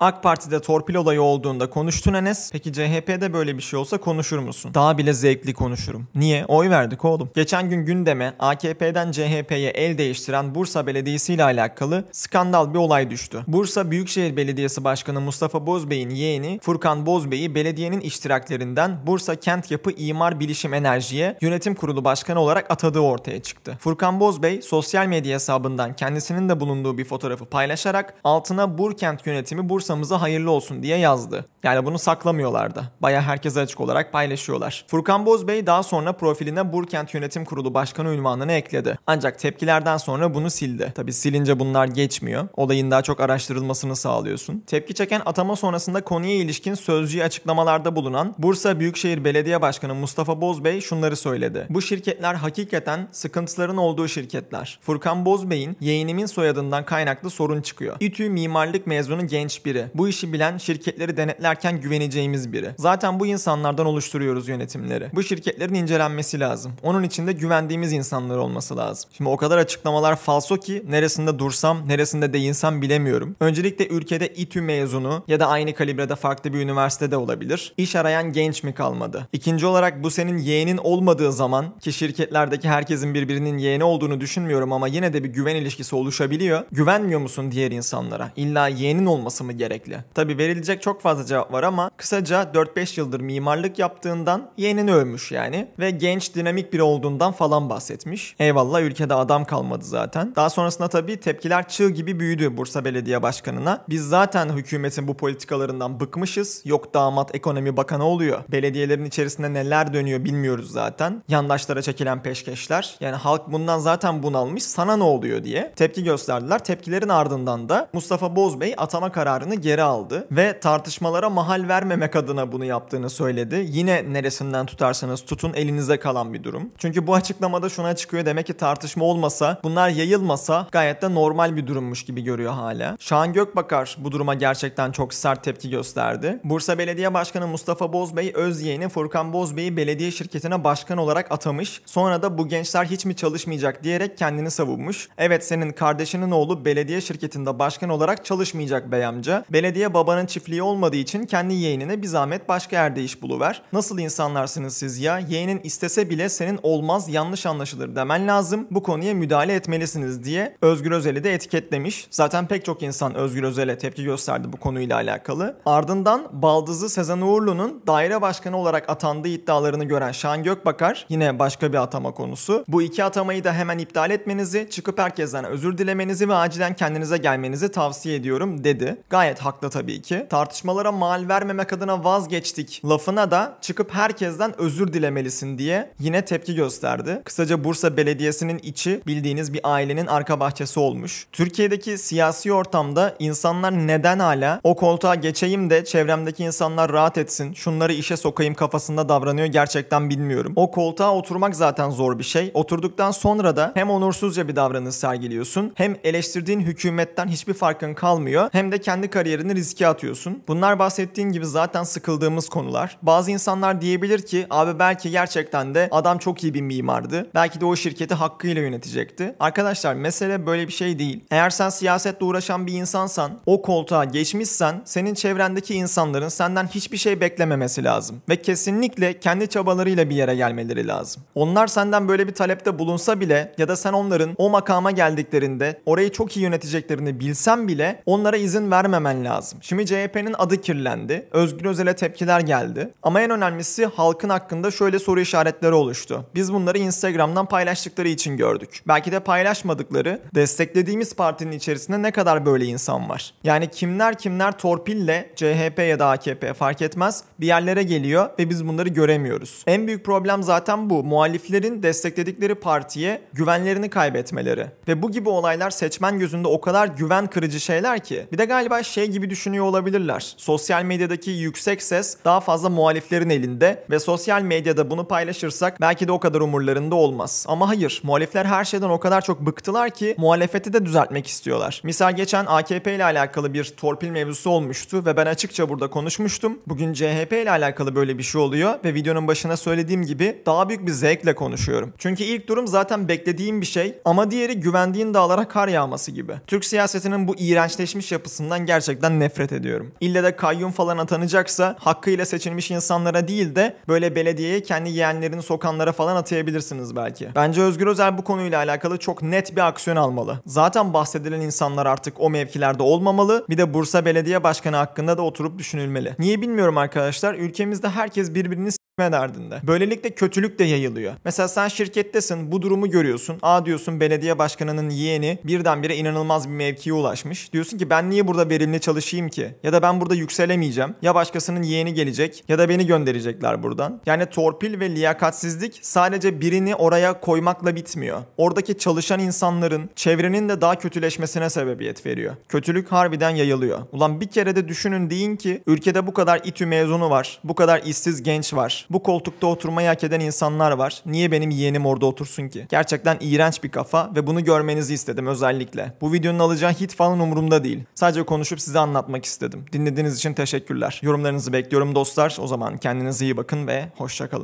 AK Parti'de torpil olayı olduğunda konuştun Enes. Peki CHP'de böyle bir şey olsa konuşur musun? Daha bile zevkli konuşurum. Niye? Oy verdik oğlum. Geçen gün gündeme AKP'den CHP'ye el değiştiren Bursa Belediyesi ile alakalı skandal bir olay düştü. Bursa Büyükşehir Belediyesi Başkanı Mustafa Bozbey'in yeğeni Furkan Bozbey'i belediyenin iştiraklerinden Bursa Kent Yapı İmar Bilişim Enerji'ye yönetim kurulu başkanı olarak atadığı ortaya çıktı. Furkan Bozbey sosyal medya hesabından kendisinin de bulunduğu bir fotoğrafı paylaşarak altına Burkent yönetimi Bursa borsamıza hayırlı olsun diye yazdı. Yani bunu saklamıyorlardı. Baya herkese açık olarak paylaşıyorlar. Furkan Boz Bey daha sonra profiline Burkent Yönetim Kurulu Başkanı ünvanını ekledi. Ancak tepkilerden sonra bunu sildi. Tabi silince bunlar geçmiyor. Olayın daha çok araştırılmasını sağlıyorsun. Tepki çeken atama sonrasında konuya ilişkin sözcüğü açıklamalarda bulunan Bursa Büyükşehir Belediye Başkanı Mustafa Boz Bey şunları söyledi. Bu şirketler hakikaten sıkıntıların olduğu şirketler. Furkan Boz Bey'in yeğenimin soyadından kaynaklı sorun çıkıyor. İTÜ mimarlık mezunu genç bir biri. Bu işi bilen, şirketleri denetlerken güveneceğimiz biri. Zaten bu insanlardan oluşturuyoruz yönetimleri. Bu şirketlerin incelenmesi lazım. Onun için de güvendiğimiz insanlar olması lazım. Şimdi o kadar açıklamalar falso ki neresinde dursam, neresinde değinsem bilemiyorum. Öncelikle ülkede İTÜ mezunu ya da aynı kalibrede farklı bir üniversitede olabilir. İş arayan genç mi kalmadı? İkinci olarak bu senin yeğenin olmadığı zaman ki şirketlerdeki herkesin birbirinin yeğeni olduğunu düşünmüyorum ama yine de bir güven ilişkisi oluşabiliyor. Güvenmiyor musun diğer insanlara? İlla yeğenin olması mı gerekiyor? gerekli. Tabi verilecek çok fazla cevap var ama kısaca 4-5 yıldır mimarlık yaptığından yeğenini övmüş yani ve genç dinamik biri olduğundan falan bahsetmiş. Eyvallah ülkede adam kalmadı zaten. Daha sonrasında tabi tepkiler çığ gibi büyüdü Bursa Belediye Başkanı'na. Biz zaten hükümetin bu politikalarından bıkmışız. Yok damat ekonomi bakanı oluyor. Belediyelerin içerisinde neler dönüyor bilmiyoruz zaten. Yandaşlara çekilen peşkeşler. Yani halk bundan zaten bunalmış sana ne oluyor diye tepki gösterdiler. Tepkilerin ardından da Mustafa Bozbey atama kararını kararını geri aldı ve tartışmalara mahal vermemek adına bunu yaptığını söyledi. Yine neresinden tutarsanız tutun elinize kalan bir durum. Çünkü bu açıklamada şuna çıkıyor demek ki tartışma olmasa, bunlar yayılmasa gayet de normal bir durummuş gibi görüyor hala. Şahan Gökbakar bu duruma gerçekten çok sert tepki gösterdi. Bursa Belediye Başkanı Mustafa Bozbey öz yeğeni Furkan Bozbey'i belediye şirketine başkan olarak atamış. Sonra da bu gençler hiç mi çalışmayacak diyerek kendini savunmuş. Evet senin kardeşinin oğlu belediye şirketinde başkan olarak çalışmayacak bey amca. Belediye babanın çiftliği olmadığı için kendi yeğenine bir zahmet başka yerde iş buluver. Nasıl insanlarsınız siz ya? Yeğenin istese bile senin olmaz yanlış anlaşılır demen lazım. Bu konuya müdahale etmelisiniz diye Özgür Özel'i de etiketlemiş. Zaten pek çok insan Özgür Özel'e tepki gösterdi bu konuyla alakalı. Ardından Baldız'ı Sezen Uğurlu'nun daire başkanı olarak atandığı iddialarını gören Şahan Gökbakar yine başka bir atama konusu. Bu iki atamayı da hemen iptal etmenizi, çıkıp herkesten özür dilemenizi ve acilen kendinize gelmenizi tavsiye ediyorum dedi. Gayet gayet haklı tabii ki. Tartışmalara mal vermemek adına vazgeçtik lafına da çıkıp herkesten özür dilemelisin diye yine tepki gösterdi. Kısaca Bursa Belediyesi'nin içi bildiğiniz bir ailenin arka bahçesi olmuş. Türkiye'deki siyasi ortamda insanlar neden hala o koltuğa geçeyim de çevremdeki insanlar rahat etsin, şunları işe sokayım kafasında davranıyor gerçekten bilmiyorum. O koltuğa oturmak zaten zor bir şey. Oturduktan sonra da hem onursuzca bir davranış sergiliyorsun hem eleştirdiğin hükümetten hiçbir farkın kalmıyor hem de kendi kariyerini kariyerini riske atıyorsun. Bunlar bahsettiğin gibi zaten sıkıldığımız konular. Bazı insanlar diyebilir ki abi belki gerçekten de adam çok iyi bir mimardı. Belki de o şirketi hakkıyla yönetecekti. Arkadaşlar mesele böyle bir şey değil. Eğer sen siyasetle uğraşan bir insansan, o koltuğa geçmişsen senin çevrendeki insanların senden hiçbir şey beklememesi lazım. Ve kesinlikle kendi çabalarıyla bir yere gelmeleri lazım. Onlar senden böyle bir talepte bulunsa bile ya da sen onların o makama geldiklerinde orayı çok iyi yöneteceklerini bilsen bile onlara izin vermemen etmen lazım. Şimdi CHP'nin adı kirlendi. Özgür Özel'e tepkiler geldi. Ama en önemlisi halkın hakkında şöyle soru işaretleri oluştu. Biz bunları Instagram'dan paylaştıkları için gördük. Belki de paylaşmadıkları, desteklediğimiz partinin içerisinde ne kadar böyle insan var? Yani kimler kimler torpille CHP ya da AKP fark etmez bir yerlere geliyor ve biz bunları göremiyoruz. En büyük problem zaten bu. Muhaliflerin destekledikleri partiye güvenlerini kaybetmeleri. Ve bu gibi olaylar seçmen gözünde o kadar güven kırıcı şeyler ki. Bir de galiba şey şey gibi düşünüyor olabilirler. Sosyal medyadaki yüksek ses daha fazla muhaliflerin elinde ve sosyal medyada bunu paylaşırsak belki de o kadar umurlarında olmaz. Ama hayır, muhalifler her şeyden o kadar çok bıktılar ki muhalefeti de düzeltmek istiyorlar. Misal geçen AKP ile alakalı bir torpil mevzusu olmuştu ve ben açıkça burada konuşmuştum. Bugün CHP ile alakalı böyle bir şey oluyor ve videonun başına söylediğim gibi daha büyük bir zevkle konuşuyorum. Çünkü ilk durum zaten beklediğim bir şey ama diğeri güvendiğin dağlara kar yağması gibi. Türk siyasetinin bu iğrençleşmiş yapısından gerçekten gerçekten nefret ediyorum. İlle de kayyum falan atanacaksa hakkıyla seçilmiş insanlara değil de böyle belediyeye kendi yeğenlerini sokanlara falan atayabilirsiniz belki. Bence Özgür Özel bu konuyla alakalı çok net bir aksiyon almalı. Zaten bahsedilen insanlar artık o mevkilerde olmamalı. Bir de Bursa Belediye Başkanı hakkında da oturup düşünülmeli. Niye bilmiyorum arkadaşlar. Ülkemizde herkes birbirini hemen ardında. Böylelikle kötülük de yayılıyor. Mesela sen şirkettesin bu durumu görüyorsun. a diyorsun belediye başkanının yeğeni birdenbire inanılmaz bir mevkiye ulaşmış. Diyorsun ki ben niye burada verimli çalışayım ki? Ya da ben burada yükselemeyeceğim. Ya başkasının yeğeni gelecek ya da beni gönderecekler buradan. Yani torpil ve liyakatsizlik sadece birini oraya koymakla bitmiyor. Oradaki çalışan insanların çevrenin de daha kötüleşmesine sebebiyet veriyor. Kötülük harbiden yayılıyor. Ulan bir kere de düşünün deyin ki ülkede bu kadar İTÜ mezunu var. Bu kadar işsiz genç var. Bu koltukta oturmayı hak eden insanlar var. Niye benim yeğenim orada otursun ki? Gerçekten iğrenç bir kafa ve bunu görmenizi istedim özellikle. Bu videonun alacağı hit falan umurumda değil. Sadece konuşup size anlatmak istedim. Dinlediğiniz için teşekkürler. Yorumlarınızı bekliyorum dostlar. O zaman kendinize iyi bakın ve hoşçakalın.